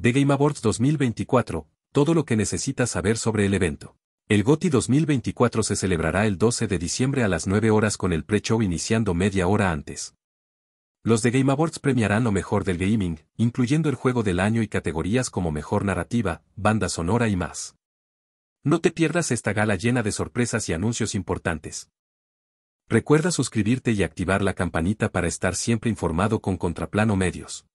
The Game Awards 2024, todo lo que necesitas saber sobre el evento. El GOTI 2024 se celebrará el 12 de diciembre a las 9 horas con el pre-show iniciando media hora antes. Los de Game Awards premiarán lo mejor del gaming, incluyendo el juego del año y categorías como mejor narrativa, banda sonora y más. No te pierdas esta gala llena de sorpresas y anuncios importantes. Recuerda suscribirte y activar la campanita para estar siempre informado con Contraplano Medios.